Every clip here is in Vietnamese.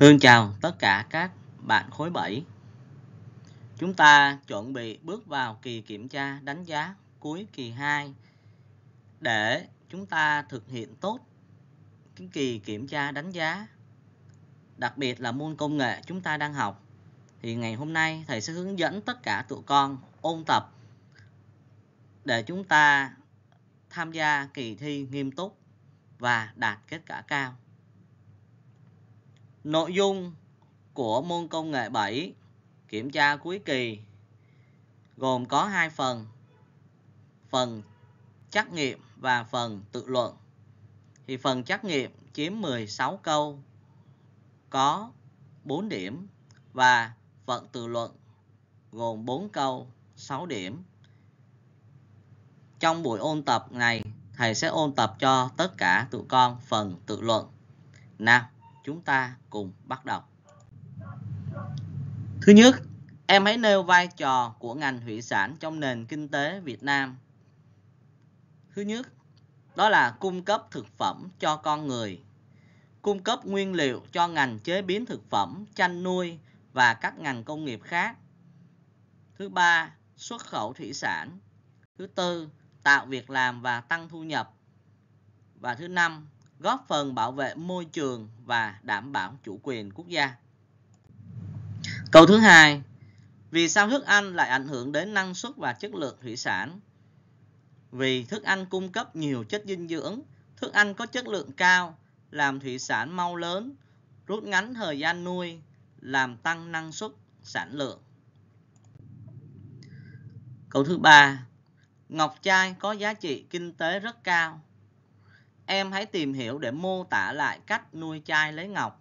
Hương chào tất cả các bạn khối 7. Chúng ta chuẩn bị bước vào kỳ kiểm tra đánh giá cuối kỳ 2 để chúng ta thực hiện tốt cái kỳ kiểm tra đánh giá. Đặc biệt là môn công nghệ chúng ta đang học. Thì ngày hôm nay thầy sẽ hướng dẫn tất cả tụi con ôn tập để chúng ta tham gia kỳ thi nghiêm túc và đạt kết quả cao. Nội dung của môn công nghệ 7 kiểm tra cuối kỳ gồm có hai phần. Phần trắc nghiệm và phần tự luận. Thì phần trắc nghiệm chiếm 16 câu có 4 điểm và phần tự luận gồm 4 câu 6 điểm. Trong buổi ôn tập này, thầy sẽ ôn tập cho tất cả tụi con phần tự luận. Nào, Chúng ta cùng bắt đầu. Thứ nhất, em hãy nêu vai trò của ngành thủy sản trong nền kinh tế Việt Nam. Thứ nhất, đó là cung cấp thực phẩm cho con người, cung cấp nguyên liệu cho ngành chế biến thực phẩm, chăn nuôi và các ngành công nghiệp khác. Thứ ba, xuất khẩu thủy sản. Thứ tư, tạo việc làm và tăng thu nhập. Và thứ năm, góp phần bảo vệ môi trường và đảm bảo chủ quyền quốc gia. Câu thứ hai, vì sao thức ăn lại ảnh hưởng đến năng suất và chất lượng thủy sản? Vì thức ăn cung cấp nhiều chất dinh dưỡng, thức ăn có chất lượng cao, làm thủy sản mau lớn, rút ngắn thời gian nuôi, làm tăng năng suất, sản lượng. Câu thứ ba, ngọc trai có giá trị kinh tế rất cao Em hãy tìm hiểu để mô tả lại cách nuôi chai lấy ngọc.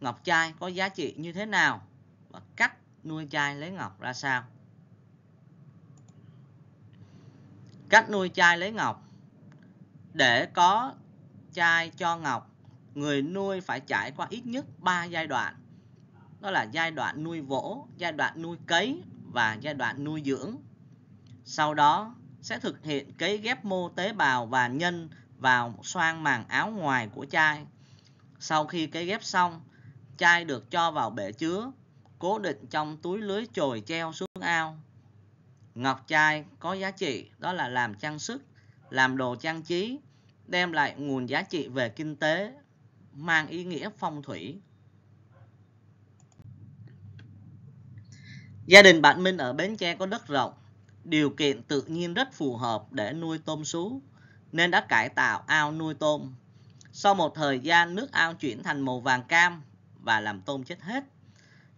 Ngọc chai có giá trị như thế nào và cách nuôi chai lấy ngọc ra sao? Cách nuôi chai lấy ngọc. Để có chai cho ngọc, người nuôi phải trải qua ít nhất 3 giai đoạn. Đó là giai đoạn nuôi vỗ, giai đoạn nuôi cấy và giai đoạn nuôi dưỡng. Sau đó sẽ thực hiện cấy ghép mô tế bào và nhân vào xoang màng áo ngoài của chai. Sau khi cấy ghép xong, chai được cho vào bể chứa, cố định trong túi lưới chồi treo xuống ao. Ngọc chai có giá trị đó là làm trang sức, làm đồ trang trí, đem lại nguồn giá trị về kinh tế, mang ý nghĩa phong thủy. Gia đình bạn Minh ở Bến Tre có đất rộng, điều kiện tự nhiên rất phù hợp để nuôi tôm sú nên đã cải tạo ao nuôi tôm. Sau một thời gian, nước ao chuyển thành màu vàng cam và làm tôm chết hết.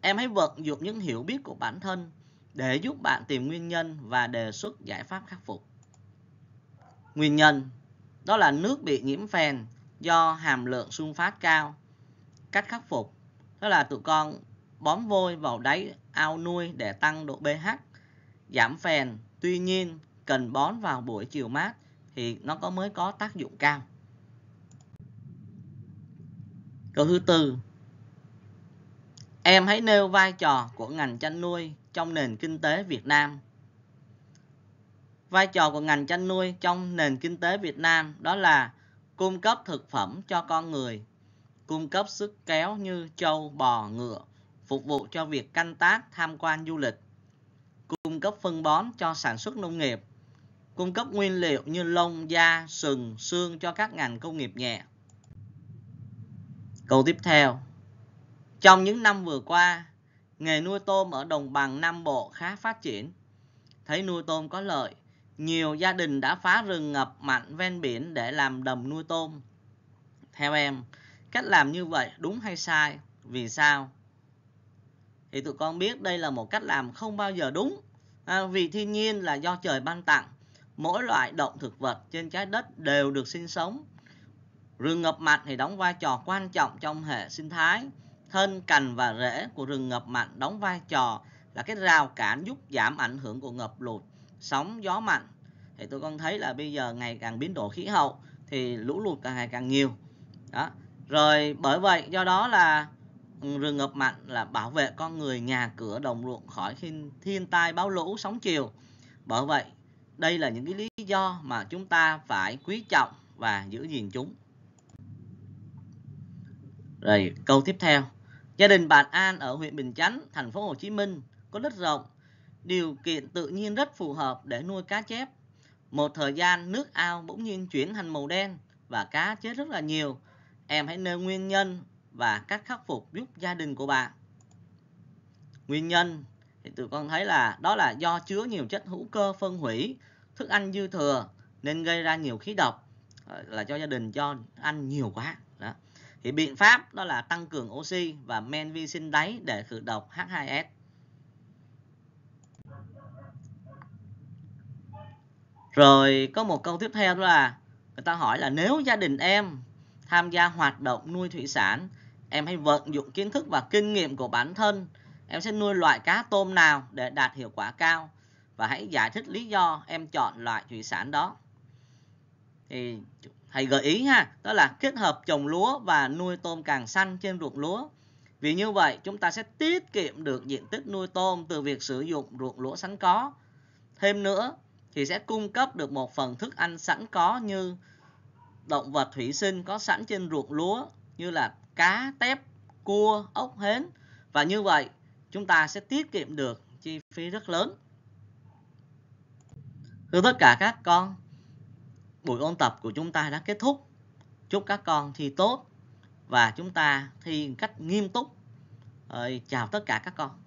Em hãy vận dụng những hiểu biết của bản thân để giúp bạn tìm nguyên nhân và đề xuất giải pháp khắc phục. Nguyên nhân đó là nước bị nhiễm phèn do hàm lượng sun phát cao. Cách khắc phục đó là tụi con bón vôi vào đáy ao nuôi để tăng độ pH, giảm phèn. Tuy nhiên, cần bón vào buổi chiều mát thì nó có mới có tác dụng cao câu thứ tư em hãy nêu vai trò của ngành chăn nuôi trong nền kinh tế Việt Nam vai trò của ngành chăn nuôi trong nền kinh tế Việt Nam đó là cung cấp thực phẩm cho con người cung cấp sức kéo như trâu bò ngựa phục vụ cho việc canh tác tham quan du lịch cung cấp phân bón cho sản xuất nông nghiệp cung cấp nguyên liệu như lông, da, sừng, xương cho các ngành công nghiệp nhẹ. Câu tiếp theo. Trong những năm vừa qua, nghề nuôi tôm ở đồng bằng Nam Bộ khá phát triển. Thấy nuôi tôm có lợi, nhiều gia đình đã phá rừng ngập mặn ven biển để làm đầm nuôi tôm. Theo em, cách làm như vậy đúng hay sai? Vì sao? Thì tụi con biết đây là một cách làm không bao giờ đúng. À, vì thiên nhiên là do trời ban tặng mỗi loại động thực vật trên trái đất đều được sinh sống. Rừng ngập mặn thì đóng vai trò quan trọng trong hệ sinh thái. Thân, cành và rễ của rừng ngập mặn đóng vai trò là cái rào cản giúp giảm ảnh hưởng của ngập lụt, sóng, gió mạnh. Thì tôi con thấy là bây giờ ngày càng biến đổi khí hậu thì lũ lụt càng ngày càng nhiều. Đó. Rồi bởi vậy do đó là rừng ngập mặn là bảo vệ con người, nhà cửa, đồng ruộng khỏi thiên tai bão lũ, sóng chiều. Bởi vậy đây là những cái lý do mà chúng ta phải quý trọng và giữ gìn chúng. Rồi, câu tiếp theo. Gia đình Bạch An ở huyện Bình Chánh, thành phố Hồ Chí Minh có đất rộng, điều kiện tự nhiên rất phù hợp để nuôi cá chép. Một thời gian nước ao bỗng nhiên chuyển thành màu đen và cá chết rất là nhiều. Em hãy nêu nguyên nhân và cách khắc phục giúp gia đình của bạn. Nguyên nhân thì tụi con thấy là đó là do chứa nhiều chất hữu cơ phân hủy thức ăn dư thừa nên gây ra nhiều khí độc ờ, là cho gia đình cho ăn nhiều quá đó thì biện pháp đó là tăng cường oxy và men vi sinh đáy để khử độc H2S rồi có một câu tiếp theo đó là người ta hỏi là nếu gia đình em tham gia hoạt động nuôi thủy sản em hãy vận dụng kiến thức và kinh nghiệm của bản thân Em sẽ nuôi loại cá tôm nào để đạt hiệu quả cao và hãy giải thích lý do em chọn loại thủy sản đó. Thì hãy gợi ý ha, đó là kết hợp trồng lúa và nuôi tôm càng xanh trên ruộng lúa. Vì như vậy chúng ta sẽ tiết kiệm được diện tích nuôi tôm từ việc sử dụng ruộng lúa sẵn có. Thêm nữa thì sẽ cung cấp được một phần thức ăn sẵn có như động vật thủy sinh có sẵn trên ruộng lúa như là cá, tép, cua, ốc hến. Và như vậy chúng ta sẽ tiết kiệm được chi phí rất lớn. Thưa tất cả các con, buổi ôn tập của chúng ta đã kết thúc. Chúc các con thi tốt và chúng ta thi cách nghiêm túc. Rồi, chào tất cả các con.